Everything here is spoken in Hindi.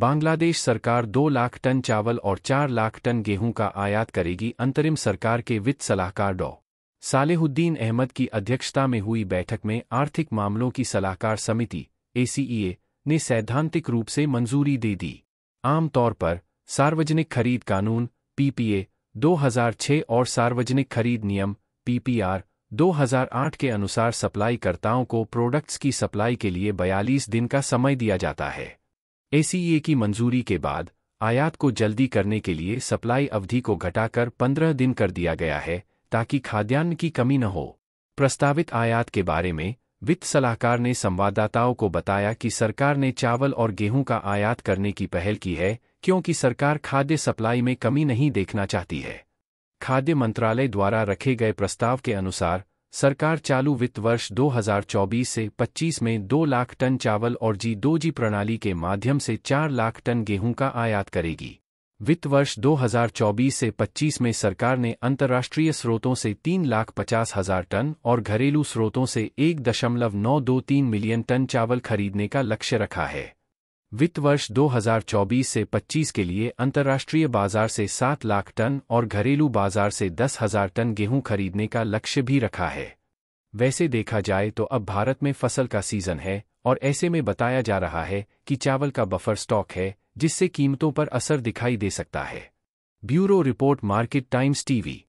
बांग्लादेश सरकार दो लाख टन चावल और चार लाख टन गेहूं का आयात करेगी अंतरिम सरकार के वित्त सलाहकार डॉ सालेहुद्दीन अहमद की अध्यक्षता में हुई बैठक में आर्थिक मामलों की सलाहकार समिति एसीईए e ने सैद्धांतिक रूप से मंजूरी दे दी आमतौर पर सार्वजनिक खरीद कानून पीपीए 2006 और सार्वजनिक खरीद नियम पीपीआर 2008 के अनुसार सप्लाईकर्ताओं को प्रोडक्ट्स की सप्लाई के लिए 42 दिन का समय दिया जाता है एसीए की मंजूरी के बाद आयात को जल्दी करने के लिए सप्लाई अवधि को घटाकर 15 दिन कर दिया गया है ताकि खाद्यान्न की कमी न हो प्रस्तावित आयात के बारे में वित्त सलाहकार ने संवाददाताओं को बताया कि सरकार ने चावल और गेहूं का आयात करने की पहल की है क्योंकि सरकार खाद्य सप्लाई में कमी नहीं देखना चाहती है खाद्य मंत्रालय द्वारा रखे गए प्रस्ताव के अनुसार सरकार चालू वित्त वर्ष 2024 से 25 में 2 लाख टन चावल और जी दो जी प्रणाली के माध्यम से 4 लाख टन गेहूं का आयात करेगी वित्त वर्ष 2024 से 25 में सरकार ने अंतर्राष्ट्रीय स्रोतों से तीन लाख पचास हजार टन और घरेलू स्रोतों से एक दशमलव नौ दो तीन मिलियन टन चावल खरीदने का लक्ष्य रखा है वित्त वर्ष 2024 से 25 के लिए अंतर्राष्ट्रीय बाजार से 7 लाख टन और घरेलू बाजार से दस हजार टन गेहूं खरीदने का लक्ष्य भी रखा है वैसे देखा जाए तो अब भारत में फसल का सीजन है और ऐसे में बताया जा रहा है कि चावल का बफर स्टॉक है जिससे कीमतों पर असर दिखाई दे सकता है bureau report market times TV